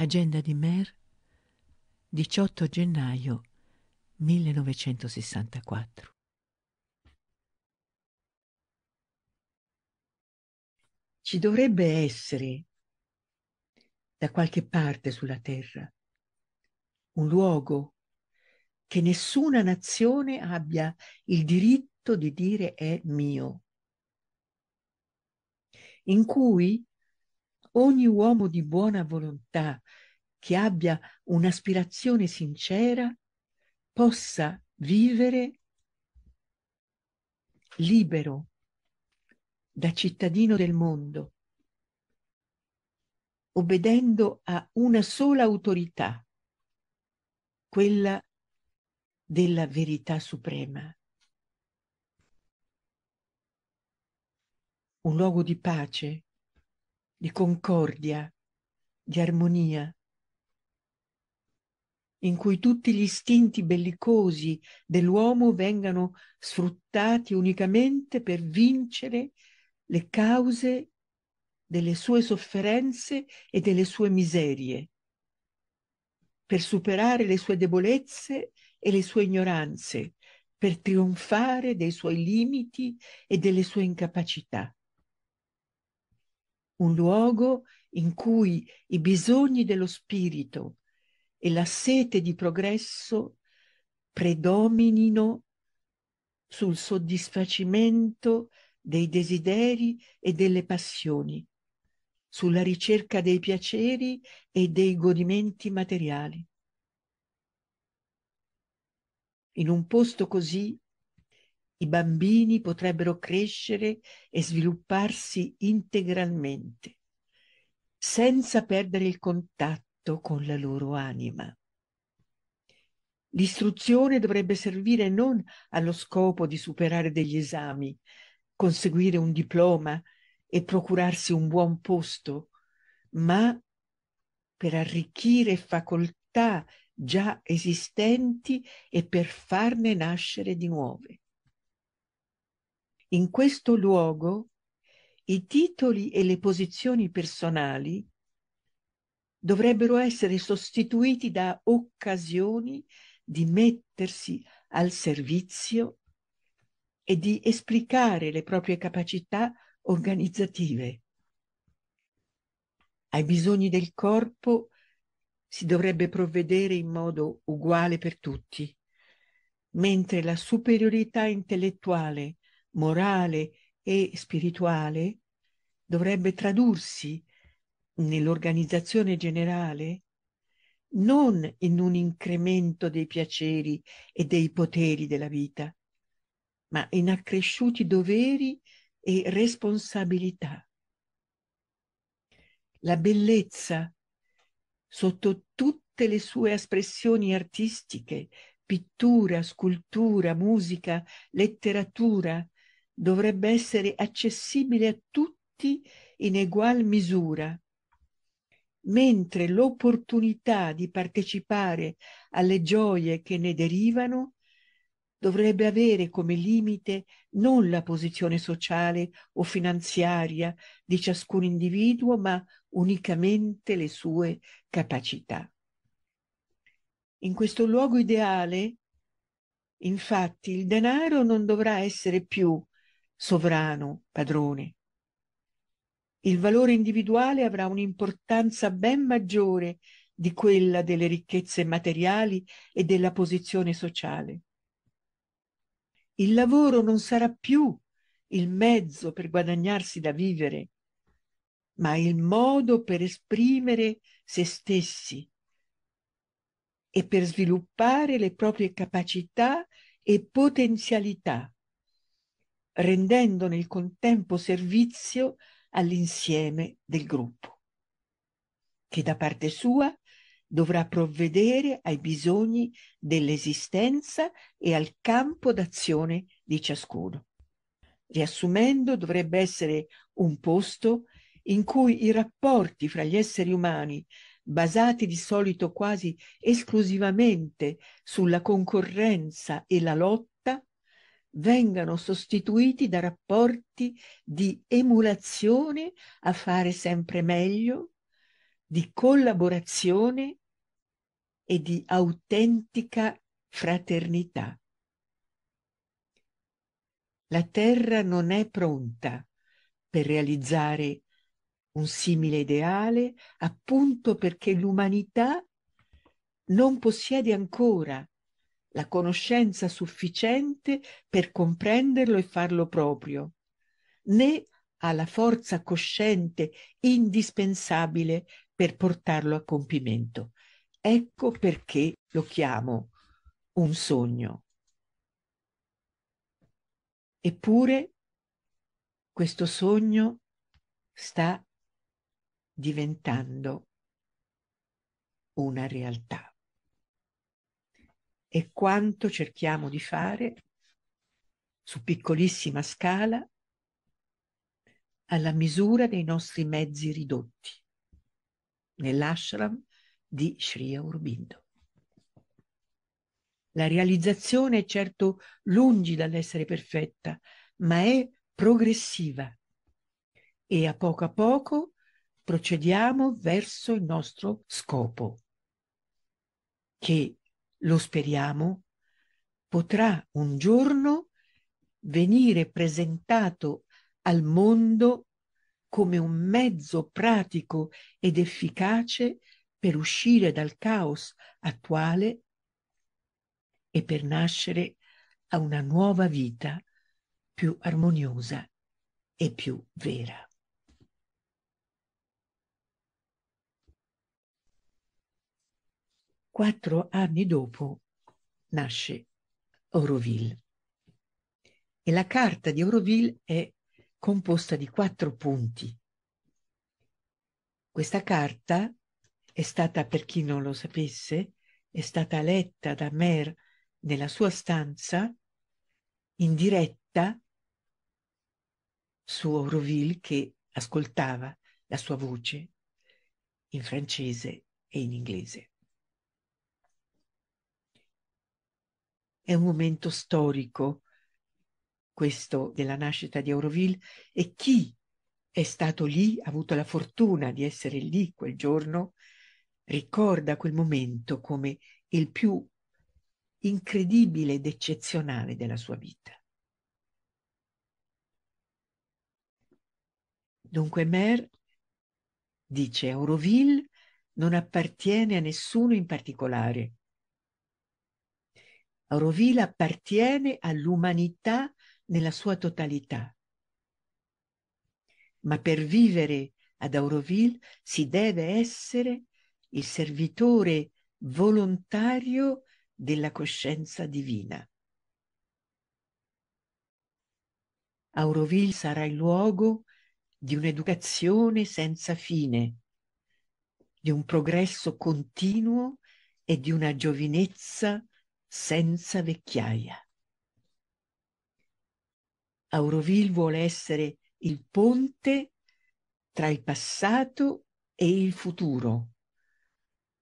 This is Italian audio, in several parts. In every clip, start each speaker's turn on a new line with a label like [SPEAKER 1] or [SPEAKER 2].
[SPEAKER 1] Agenda di Mer, 18 gennaio 1964. Ci dovrebbe essere da qualche parte sulla Terra un luogo che nessuna nazione abbia il diritto di dire è mio, in cui ogni uomo di buona volontà che abbia un'aspirazione sincera possa vivere libero da cittadino del mondo, obbedendo a una sola autorità, quella della verità suprema. Un luogo di pace di concordia, di armonia, in cui tutti gli istinti bellicosi dell'uomo vengano sfruttati unicamente per vincere le cause delle sue sofferenze e delle sue miserie, per superare le sue debolezze e le sue ignoranze, per trionfare dei suoi limiti e delle sue incapacità un luogo in cui i bisogni dello spirito e la sete di progresso predominino sul soddisfacimento dei desideri e delle passioni, sulla ricerca dei piaceri e dei godimenti materiali. In un posto così i bambini potrebbero crescere e svilupparsi integralmente, senza perdere il contatto con la loro anima. L'istruzione dovrebbe servire non allo scopo di superare degli esami, conseguire un diploma e procurarsi un buon posto, ma per arricchire facoltà già esistenti e per farne nascere di nuove. In questo luogo i titoli e le posizioni personali dovrebbero essere sostituiti da occasioni di mettersi al servizio e di esplicare le proprie capacità organizzative. Ai bisogni del corpo si dovrebbe provvedere in modo uguale per tutti, mentre la superiorità intellettuale morale e spirituale dovrebbe tradursi nell'organizzazione generale non in un incremento dei piaceri e dei poteri della vita, ma in accresciuti doveri e responsabilità. La bellezza, sotto tutte le sue espressioni artistiche, pittura, scultura, musica, letteratura, dovrebbe essere accessibile a tutti in egual misura, mentre l'opportunità di partecipare alle gioie che ne derivano dovrebbe avere come limite non la posizione sociale o finanziaria di ciascun individuo, ma unicamente le sue capacità. In questo luogo ideale, infatti, il denaro non dovrà essere più sovrano, padrone. Il valore individuale avrà un'importanza ben maggiore di quella delle ricchezze materiali e della posizione sociale. Il lavoro non sarà più il mezzo per guadagnarsi da vivere, ma il modo per esprimere se stessi e per sviluppare le proprie capacità e potenzialità rendendo nel contempo servizio all'insieme del gruppo, che da parte sua dovrà provvedere ai bisogni dell'esistenza e al campo d'azione di ciascuno. Riassumendo, dovrebbe essere un posto in cui i rapporti fra gli esseri umani, basati di solito quasi esclusivamente sulla concorrenza e la lotta, vengano sostituiti da rapporti di emulazione a fare sempre meglio, di collaborazione e di autentica fraternità. La terra non è pronta per realizzare un simile ideale appunto perché l'umanità non possiede ancora la conoscenza sufficiente per comprenderlo e farlo proprio, né ha la forza cosciente indispensabile per portarlo a compimento. Ecco perché lo chiamo un sogno. Eppure questo sogno sta diventando una realtà è quanto cerchiamo di fare su piccolissima scala alla misura dei nostri mezzi ridotti nell'ashram di Sri Aurobindo. La realizzazione è certo lungi dall'essere perfetta, ma è progressiva e a poco a poco procediamo verso il nostro scopo, che lo speriamo, potrà un giorno venire presentato al mondo come un mezzo pratico ed efficace per uscire dal caos attuale e per nascere a una nuova vita più armoniosa e più vera. quattro anni dopo nasce Oroville. E la carta di Oroville è composta di quattro punti. Questa carta è stata, per chi non lo sapesse, è stata letta da Mer nella sua stanza in diretta su Oroville che ascoltava la sua voce in francese e in inglese. È un momento storico, questo della nascita di Auroville e chi è stato lì, ha avuto la fortuna di essere lì quel giorno, ricorda quel momento come il più incredibile ed eccezionale della sua vita. Dunque Mer dice Auroville non appartiene a nessuno in particolare, Rovila appartiene all'umanità nella sua totalità. Ma per vivere ad Auroville si deve essere il servitore volontario della coscienza divina. Auroville sarà il luogo di un'educazione senza fine, di un progresso continuo e di una giovinezza senza vecchiaia. Auroville vuole essere il ponte tra il passato e il futuro,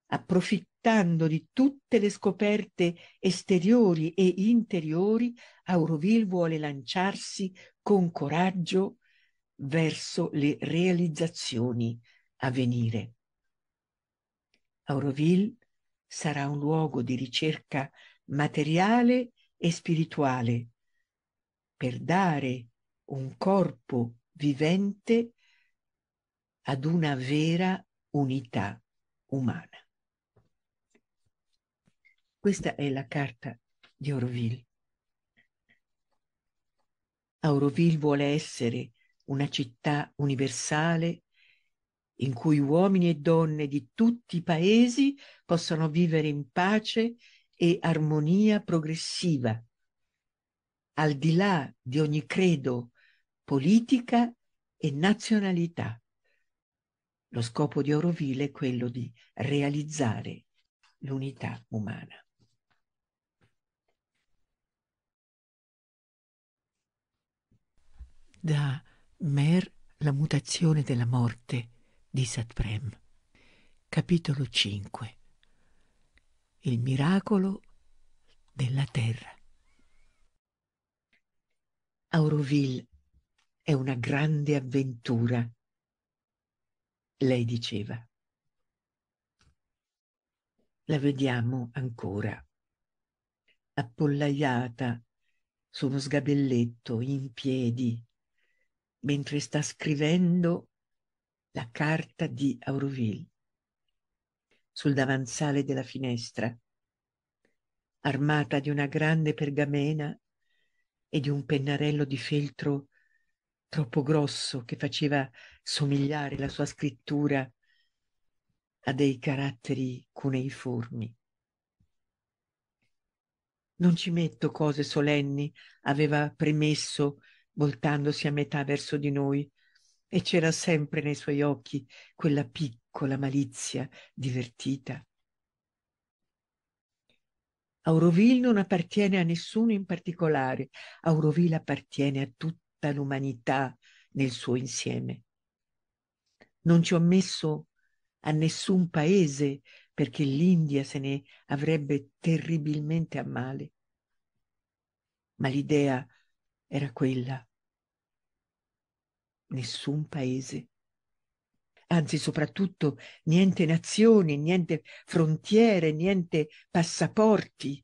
[SPEAKER 1] approfittando di tutte le scoperte esteriori e interiori, Auroville vuole lanciarsi con coraggio verso le realizzazioni a venire. Auroville sarà un luogo di ricerca materiale e spirituale per dare un corpo vivente ad una vera unità umana. Questa è la carta di Auroville. Auroville vuole essere una città universale in cui uomini e donne di tutti i paesi possano vivere in pace e armonia progressiva, al di là di ogni credo, politica e nazionalità. Lo scopo di Oroville è quello di realizzare l'unità umana. Da Mer la mutazione della morte di Satprem. Capitolo 5 il miracolo della terra. Auroville è una grande avventura, lei diceva. La vediamo ancora, appollaiata su uno sgabelletto in piedi, mentre sta scrivendo la carta di Auroville sul davanzale della finestra, armata di una grande pergamena e di un pennarello di feltro troppo grosso che faceva somigliare la sua scrittura a dei caratteri cuneiformi. Non ci metto cose solenni, aveva premesso, voltandosi a metà verso di noi, e c'era sempre nei suoi occhi quella piccola con la malizia divertita. Auroville non appartiene a nessuno in particolare, Auroville appartiene a tutta l'umanità nel suo insieme. Non ci ho messo a nessun paese perché l'India se ne avrebbe terribilmente a male. Ma l'idea era quella. Nessun paese anzi soprattutto niente nazioni, niente frontiere, niente passaporti.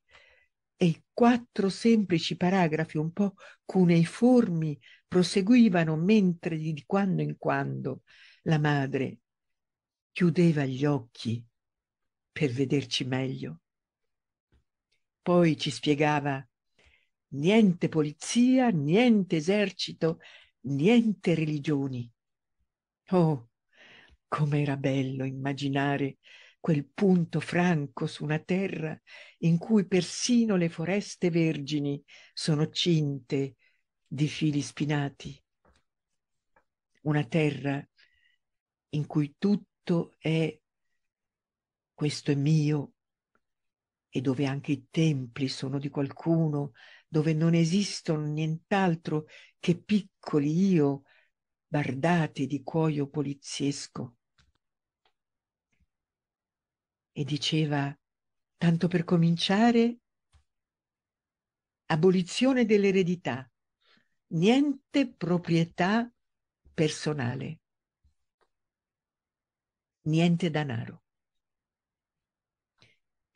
[SPEAKER 1] E i quattro semplici paragrafi un po' cuneiformi proseguivano mentre di quando in quando la madre chiudeva gli occhi per vederci meglio. Poi ci spiegava niente polizia, niente esercito, niente religioni. Oh, Com'era bello immaginare quel punto franco su una terra in cui persino le foreste vergini sono cinte di fili spinati. Una terra in cui tutto è questo è mio e dove anche i templi sono di qualcuno, dove non esistono nient'altro che piccoli io bardati di cuoio poliziesco e diceva, tanto per cominciare, abolizione dell'eredità, niente proprietà personale, niente denaro.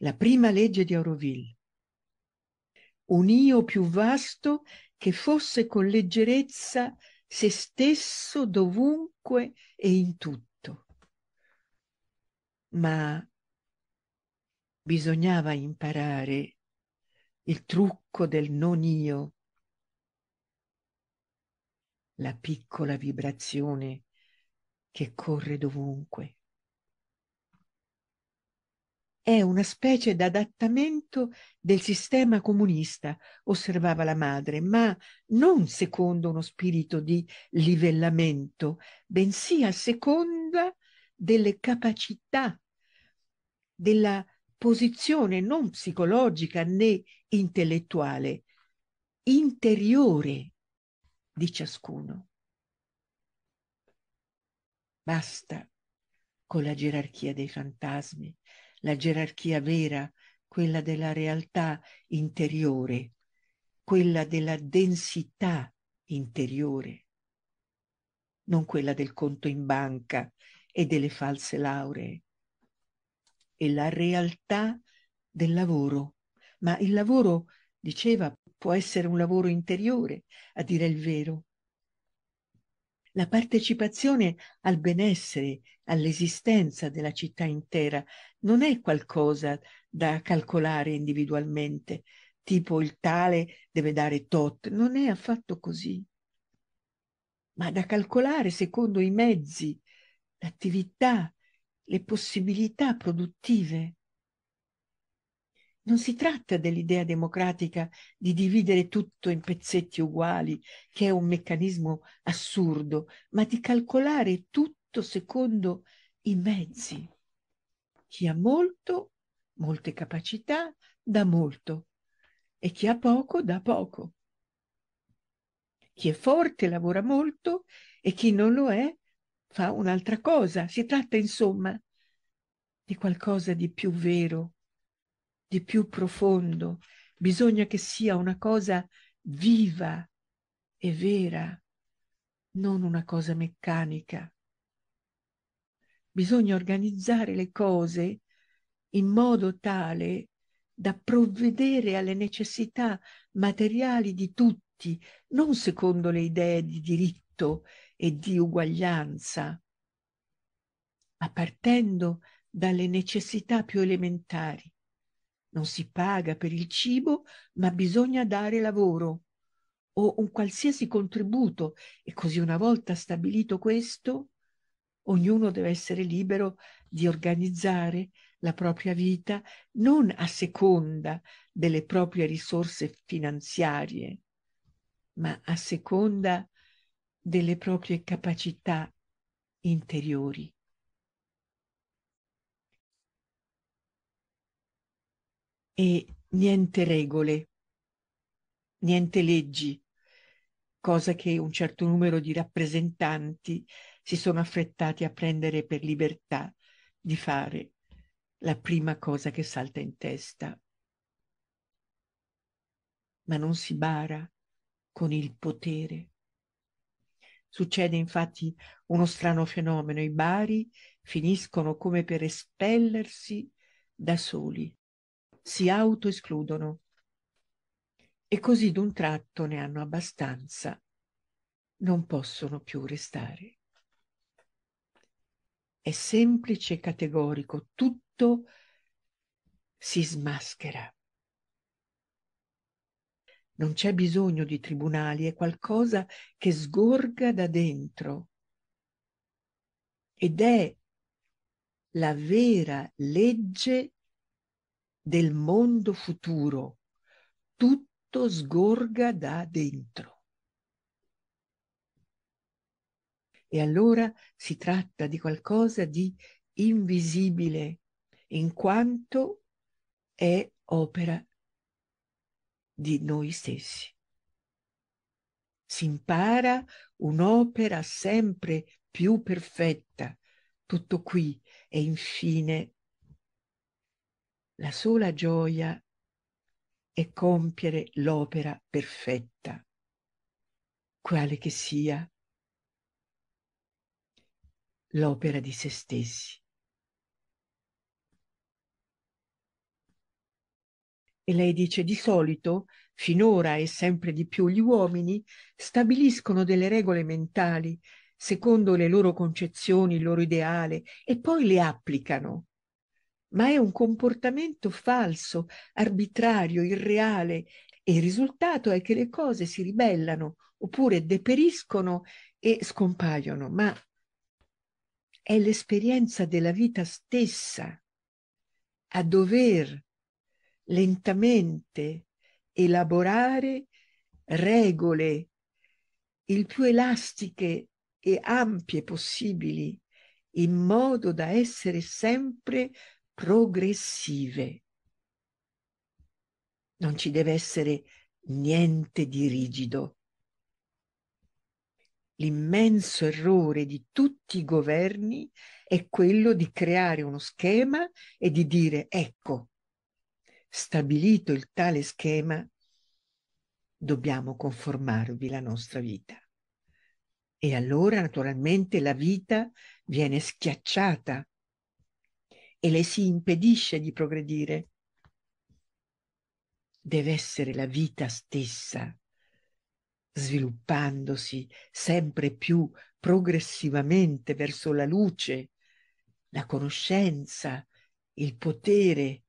[SPEAKER 1] La prima legge di Auroville, un io più vasto che fosse con leggerezza se stesso dovunque e in tutto, ma bisognava imparare il trucco del non io. La piccola vibrazione che corre dovunque. È una specie d'adattamento del sistema comunista, osservava la madre, ma non secondo uno spirito di livellamento, bensì a seconda delle capacità, della posizione non psicologica né intellettuale, interiore di ciascuno. Basta con la gerarchia dei fantasmi, la gerarchia vera, quella della realtà interiore, quella della densità interiore, non quella del conto in banca e delle false lauree, e la realtà del lavoro. Ma il lavoro, diceva, può essere un lavoro interiore, a dire il vero. La partecipazione al benessere, all'esistenza della città intera, non è qualcosa da calcolare individualmente, tipo il tale deve dare tot, non è affatto così, ma da calcolare secondo i mezzi, l'attività, le possibilità produttive. Non si tratta dell'idea democratica di dividere tutto in pezzetti uguali, che è un meccanismo assurdo, ma di calcolare tutto secondo i mezzi. Chi ha molto, molte capacità, dà molto e chi ha poco, dà poco. Chi è forte lavora molto e chi non lo è fa un'altra cosa. Si tratta, insomma, di qualcosa di più vero, di più profondo. Bisogna che sia una cosa viva e vera, non una cosa meccanica. Bisogna organizzare le cose in modo tale da provvedere alle necessità materiali di tutti, non secondo le idee di diritto e di uguaglianza, ma partendo dalle necessità più elementari. Non si paga per il cibo, ma bisogna dare lavoro o un qualsiasi contributo e così una volta stabilito questo, ognuno deve essere libero di organizzare la propria vita non a seconda delle proprie risorse finanziarie, ma a seconda delle proprie capacità interiori. E niente regole, niente leggi, cosa che un certo numero di rappresentanti si sono affrettati a prendere per libertà di fare la prima cosa che salta in testa. Ma non si bara con il potere Succede infatti uno strano fenomeno, i bari finiscono come per espellersi da soli, si autoescludono e così d'un tratto ne hanno abbastanza, non possono più restare. È semplice e categorico, tutto si smaschera. Non c'è bisogno di tribunali, è qualcosa che sgorga da dentro. Ed è la vera legge del mondo futuro. Tutto sgorga da dentro. E allora si tratta di qualcosa di invisibile, in quanto è opera di noi stessi. Si impara un'opera sempre più perfetta, tutto qui e infine la sola gioia è compiere l'opera perfetta, quale che sia l'opera di se stessi. E lei dice di solito, finora e sempre di più gli uomini, stabiliscono delle regole mentali secondo le loro concezioni, il loro ideale, e poi le applicano. Ma è un comportamento falso, arbitrario, irreale, e il risultato è che le cose si ribellano oppure deperiscono e scompaiono, ma è l'esperienza della vita stessa a dover lentamente elaborare regole il più elastiche e ampie possibili in modo da essere sempre progressive. Non ci deve essere niente di rigido. L'immenso errore di tutti i governi è quello di creare uno schema e di dire ecco, stabilito il tale schema, dobbiamo conformarvi la nostra vita. E allora naturalmente la vita viene schiacciata e le si impedisce di progredire. Deve essere la vita stessa, sviluppandosi sempre più progressivamente verso la luce, la conoscenza, il potere,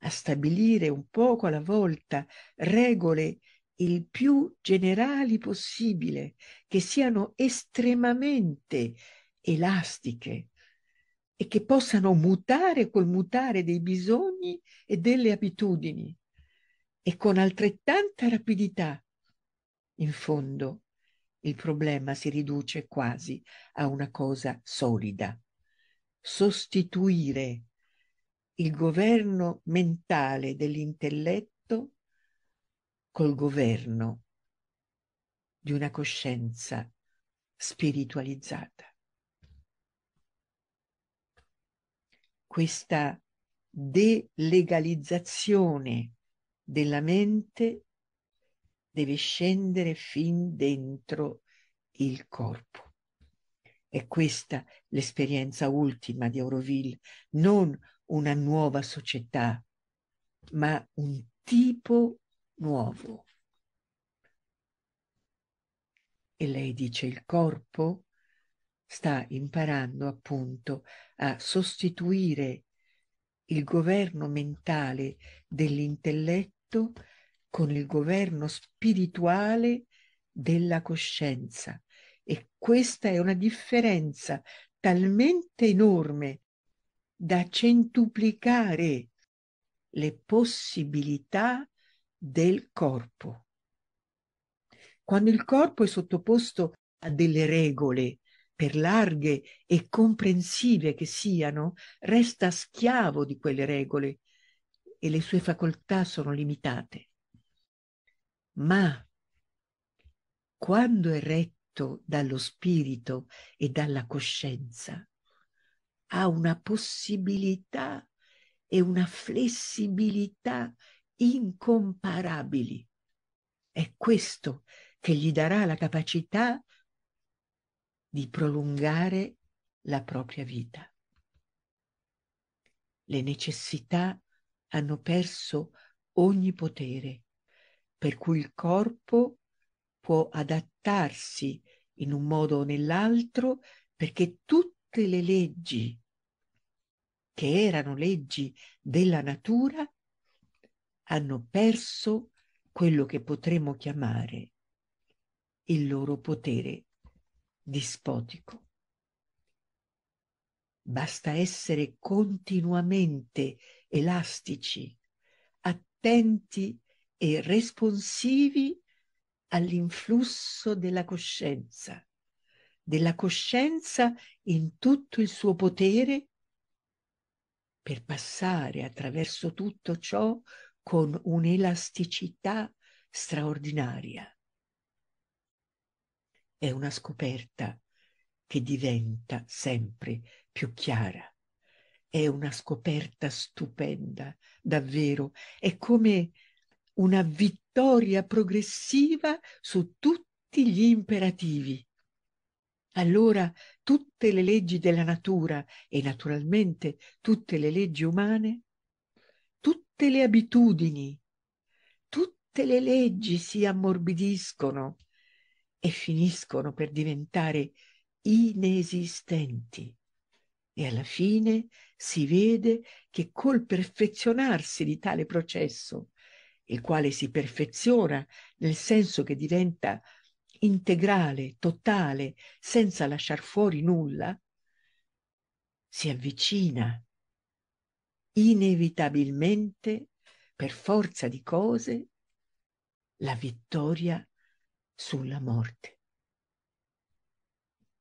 [SPEAKER 1] a stabilire un poco alla volta regole il più generali possibile, che siano estremamente elastiche e che possano mutare col mutare dei bisogni e delle abitudini e con altrettanta rapidità. In fondo il problema si riduce quasi a una cosa solida. Sostituire il governo mentale dell'intelletto col governo di una coscienza spiritualizzata. Questa delegalizzazione della mente deve scendere fin dentro il corpo. È questa l'esperienza ultima di Auroville, non una nuova società, ma un tipo nuovo. E lei dice il corpo sta imparando appunto a sostituire il governo mentale dell'intelletto con il governo spirituale della coscienza. E questa è una differenza talmente enorme da centuplicare le possibilità del corpo. Quando il corpo è sottoposto a delle regole, per larghe e comprensive che siano, resta schiavo di quelle regole e le sue facoltà sono limitate. Ma quando è retto dallo spirito e dalla coscienza, ha una possibilità e una flessibilità incomparabili. È questo che gli darà la capacità di prolungare la propria vita. Le necessità hanno perso ogni potere, per cui il corpo può adattarsi in un modo o nell'altro perché tutte le leggi che erano leggi della natura, hanno perso quello che potremmo chiamare il loro potere dispotico. Basta essere continuamente elastici, attenti e responsivi all'influsso della coscienza, della coscienza in tutto il suo potere per passare attraverso tutto ciò con un'elasticità straordinaria. È una scoperta che diventa sempre più chiara. È una scoperta stupenda, davvero. È come una vittoria progressiva su tutti gli imperativi allora tutte le leggi della natura e naturalmente tutte le leggi umane, tutte le abitudini, tutte le leggi si ammorbidiscono e finiscono per diventare inesistenti. E alla fine si vede che col perfezionarsi di tale processo, il quale si perfeziona nel senso che diventa integrale, totale, senza lasciar fuori nulla, si avvicina inevitabilmente, per forza di cose, la vittoria sulla morte.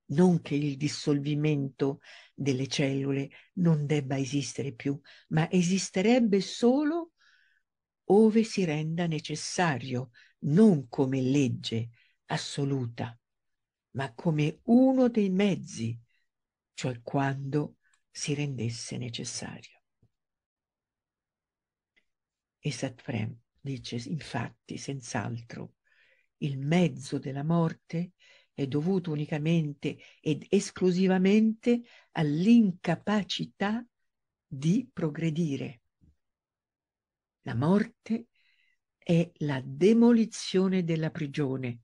[SPEAKER 1] Non che il dissolvimento delle cellule non debba esistere più, ma esisterebbe solo ove si renda necessario, non come legge, assoluta, ma come uno dei mezzi, cioè quando si rendesse necessario. E Satprem dice, infatti, senz'altro, il mezzo della morte è dovuto unicamente ed esclusivamente all'incapacità di progredire. La morte è la demolizione della prigione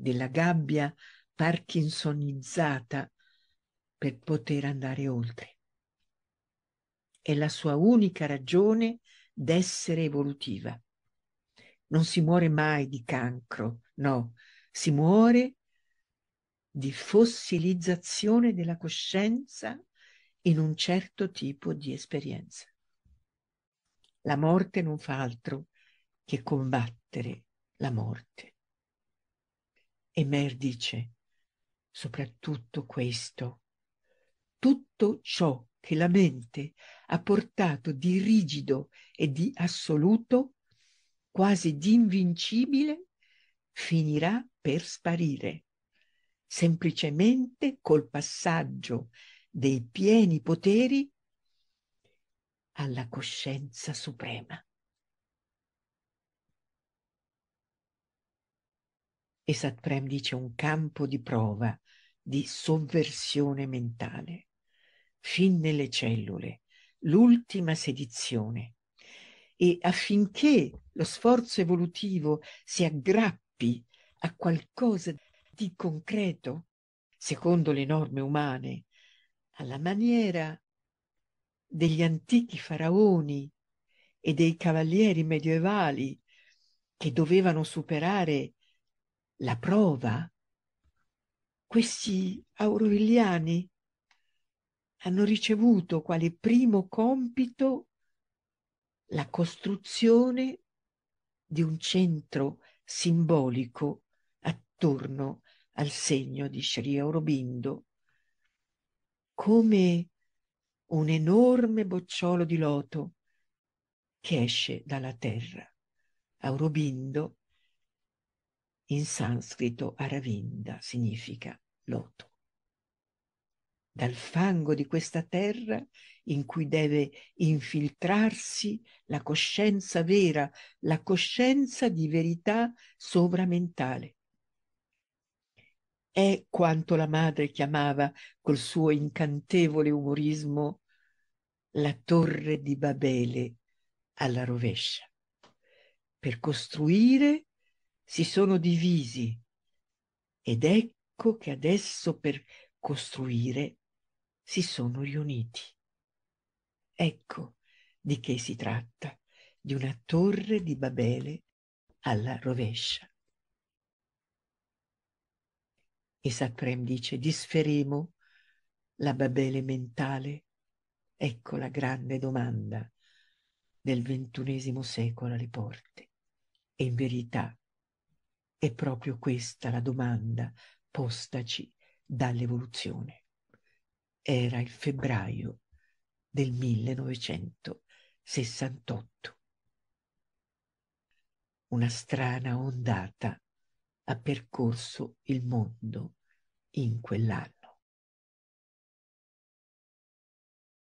[SPEAKER 1] della gabbia parkinsonizzata per poter andare oltre. È la sua unica ragione d'essere evolutiva. Non si muore mai di cancro, no, si muore di fossilizzazione della coscienza in un certo tipo di esperienza. La morte non fa altro che combattere la morte. E Mer dice, soprattutto questo, tutto ciò che la mente ha portato di rigido e di assoluto, quasi di invincibile, finirà per sparire, semplicemente col passaggio dei pieni poteri alla coscienza suprema. e Satprem dice un campo di prova, di sovversione mentale, fin nelle cellule, l'ultima sedizione. E affinché lo sforzo evolutivo si aggrappi a qualcosa di concreto, secondo le norme umane, alla maniera degli antichi faraoni e dei cavalieri medievali che dovevano superare la prova. Questi auroiliani hanno ricevuto quale primo compito la costruzione di un centro simbolico attorno al segno di Sri Aurobindo, come un enorme bocciolo di loto che esce dalla terra. Aurobindo in sanscrito Aravinda significa loto. Dal fango di questa terra in cui deve infiltrarsi la coscienza vera, la coscienza di verità sovramentale. È quanto la madre chiamava col suo incantevole umorismo la torre di Babele alla rovescia, per costruire si sono divisi ed ecco che adesso per costruire si sono riuniti. Ecco di che si tratta, di una torre di Babele alla rovescia. E Saprem dice, disferemo la Babele mentale? Ecco la grande domanda del ventunesimo secolo alle porte. E in verità è proprio questa la domanda postaci dall'evoluzione. Era il febbraio del 1968. Una strana ondata ha percorso il mondo in quell'anno.